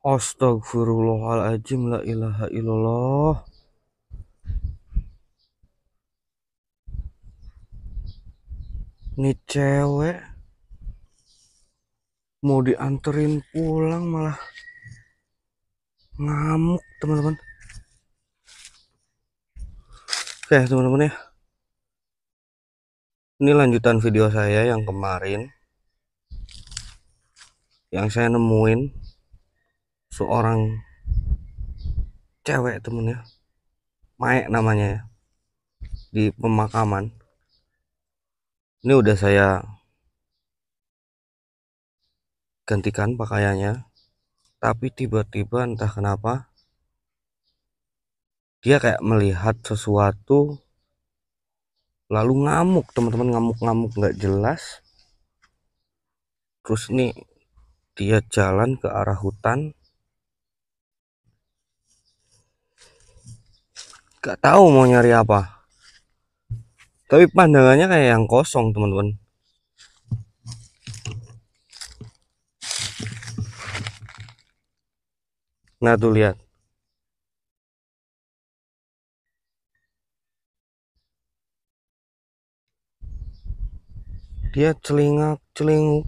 Astagfirullahaladzim la ilaha illallah Ini cewek Mau dianterin pulang malah Ngamuk teman-teman Oke teman-teman ya Ini lanjutan video saya yang kemarin Yang saya nemuin seorang cewek temen ya Maek namanya ya di pemakaman ini udah saya gantikan pakaiannya tapi tiba-tiba entah kenapa dia kayak melihat sesuatu lalu ngamuk teman-teman ngamuk-ngamuk nggak jelas terus nih dia jalan ke arah hutan gak tahu mau nyari apa tapi pandangannya kayak yang kosong teman-teman nah tuh lihat dia celingak celinguk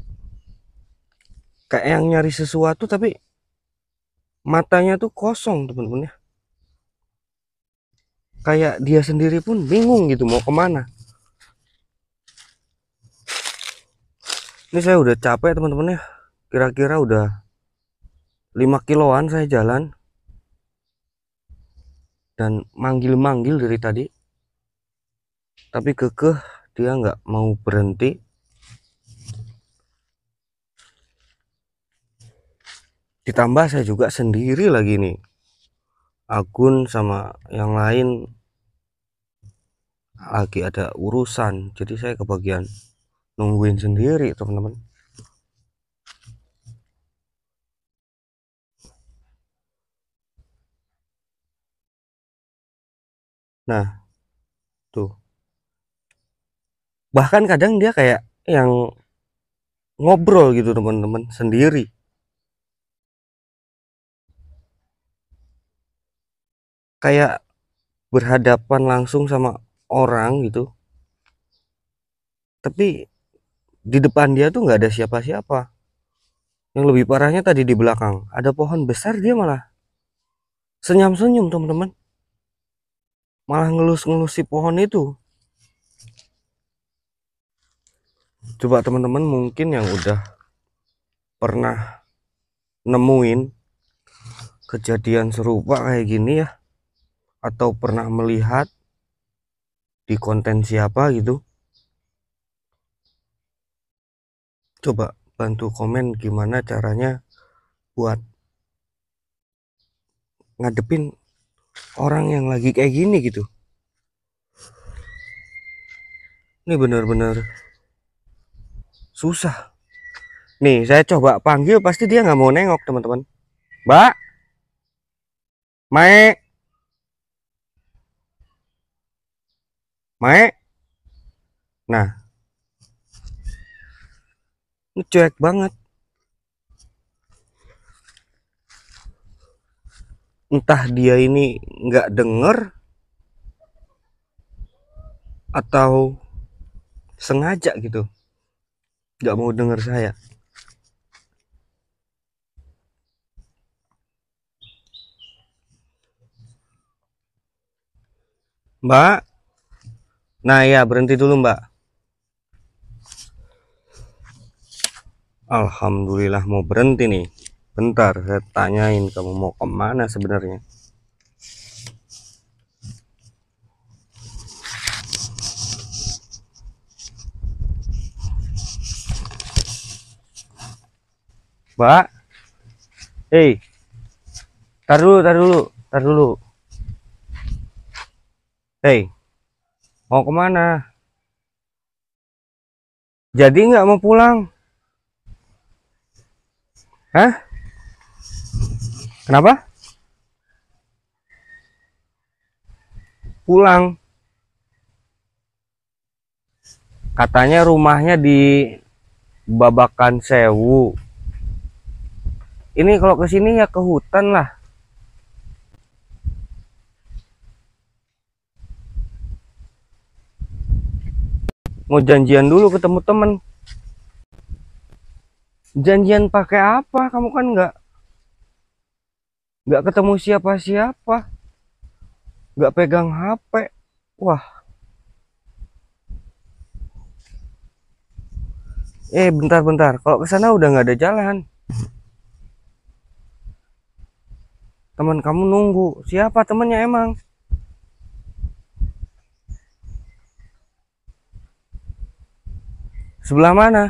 kayak yang nyari sesuatu tapi matanya tuh kosong teman-teman ya kayak dia sendiri pun bingung gitu mau kemana ini saya udah capek teman-teman ya kira-kira udah 5 kiloan saya jalan dan manggil-manggil dari tadi tapi kekeh dia nggak mau berhenti ditambah saya juga sendiri lagi nih Agun sama yang lain lagi ada urusan jadi saya kebagian nungguin sendiri teman-teman nah tuh bahkan kadang dia kayak yang ngobrol gitu teman-teman sendiri kayak berhadapan langsung sama orang gitu tapi di depan dia tuh nggak ada siapa-siapa yang lebih parahnya tadi di belakang ada pohon besar dia malah senyum-senyum teman-teman malah ngelus-ngelus si pohon itu coba teman-teman mungkin yang udah pernah nemuin kejadian serupa kayak gini ya atau pernah melihat di konten siapa gitu coba bantu komen gimana caranya buat ngadepin orang yang lagi kayak gini gitu ini bener-bener susah nih saya coba panggil pasti dia nggak mau nengok teman-teman mbak Mae Mae. Nah. Ini cuek banget. Entah dia ini nggak denger atau sengaja gitu. Nggak mau denger saya. Mbak, Nah ya berhenti dulu mbak. Alhamdulillah mau berhenti nih. Bentar saya tanyain kamu mau kemana sebenarnya. Mbak. Hei Tar dulu, tar dulu, tar dulu. Hei mau kemana jadi nggak mau pulang Hah? Kenapa? Pulang. Katanya rumahnya di Babakan Sewu. Ini kalau kesini ya ke hutan lah. mau janjian dulu ketemu temen janjian pakai apa kamu kan nggak nggak ketemu siapa-siapa nggak pegang HP wah eh bentar-bentar kalau ke sana udah nggak ada jalan teman kamu nunggu siapa temennya emang sebelah mana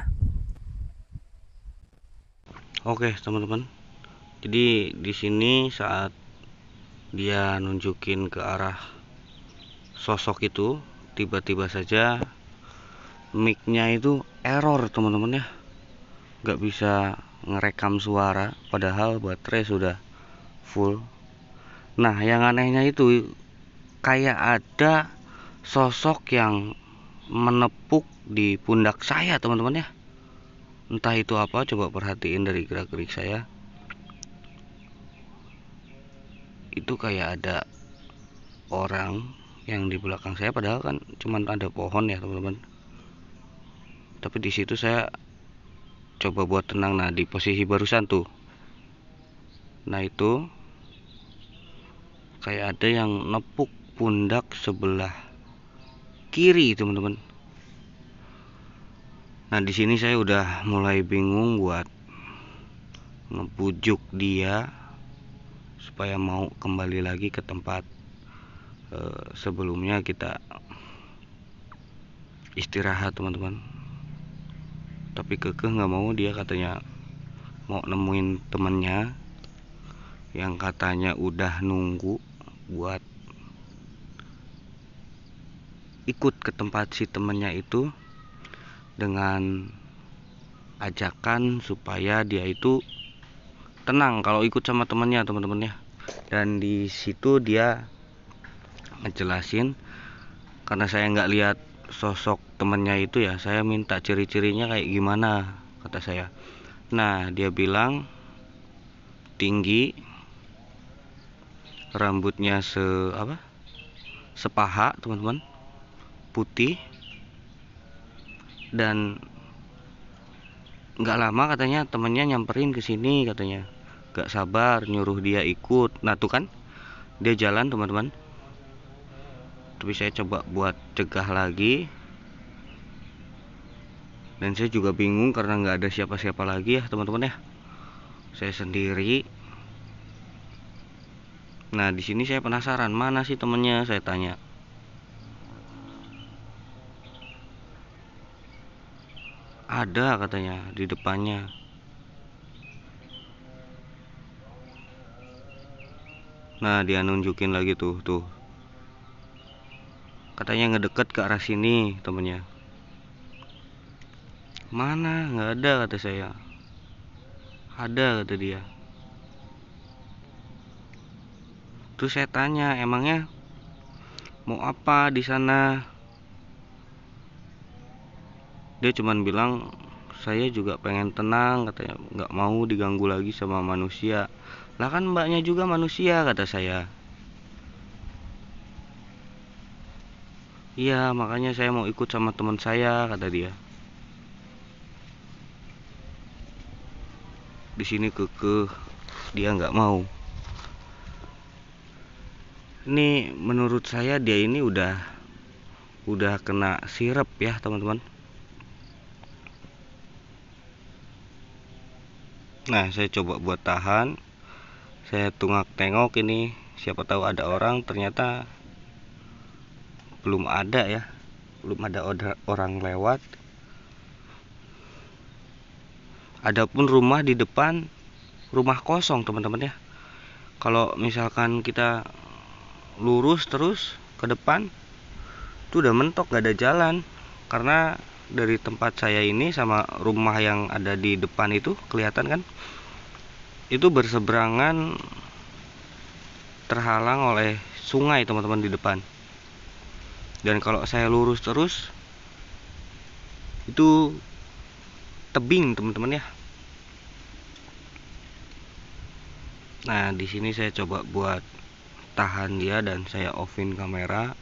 oke teman-teman jadi di sini saat dia nunjukin ke arah sosok itu tiba-tiba saja micnya itu error teman-teman ya nggak bisa ngerekam suara padahal baterai sudah full nah yang anehnya itu kayak ada sosok yang menepuk di pundak saya teman-teman ya entah itu apa coba perhatiin dari gerak-gerik saya itu kayak ada orang yang di belakang saya padahal kan cuman ada pohon ya teman-teman tapi di situ saya coba buat tenang nah di posisi barusan tuh nah itu kayak ada yang nepuk pundak sebelah kiri teman-teman nah di sini saya udah mulai bingung buat ngebujuk dia supaya mau kembali lagi ke tempat eh, sebelumnya kita istirahat teman-teman tapi kekeh nggak mau dia katanya mau nemuin temennya yang katanya udah nunggu buat ikut ke tempat si temennya itu dengan ajakan supaya dia itu tenang kalau ikut sama temennya teman-temannya dan di situ dia ngejelasin karena saya nggak lihat sosok temennya itu ya saya minta ciri-cirinya kayak gimana kata saya nah dia bilang tinggi rambutnya se apa sepaha teman-teman putih dan nggak lama katanya temennya nyamperin ke sini katanya nggak sabar nyuruh dia ikut nah tuh kan dia jalan teman-teman tapi saya coba buat cegah lagi dan saya juga bingung karena nggak ada siapa-siapa lagi ya teman-teman ya saya sendiri nah di sini saya penasaran mana sih temennya saya tanya ada katanya di depannya nah dia nunjukin lagi tuh tuh katanya ngedeket ke arah sini temennya mana nggak ada kata saya ada kata dia terus saya tanya emangnya mau apa di sana dia cuman bilang saya juga pengen tenang katanya nggak mau diganggu lagi sama manusia lah kan mbaknya juga manusia kata saya iya makanya saya mau ikut sama teman saya kata dia di sini kekeh dia nggak mau ini menurut saya dia ini udah udah kena sirep ya teman-teman nah saya coba buat tahan saya tungak tengok ini siapa tahu ada orang ternyata belum ada ya belum ada orang lewat adapun rumah di depan rumah kosong teman-teman ya kalau misalkan kita lurus terus ke depan itu udah mentok gak ada jalan karena dari tempat saya ini sama rumah yang ada di depan itu kelihatan kan itu berseberangan terhalang oleh sungai teman-teman di depan dan kalau saya lurus terus itu tebing teman-teman ya nah di sini saya coba buat tahan dia dan saya offin kamera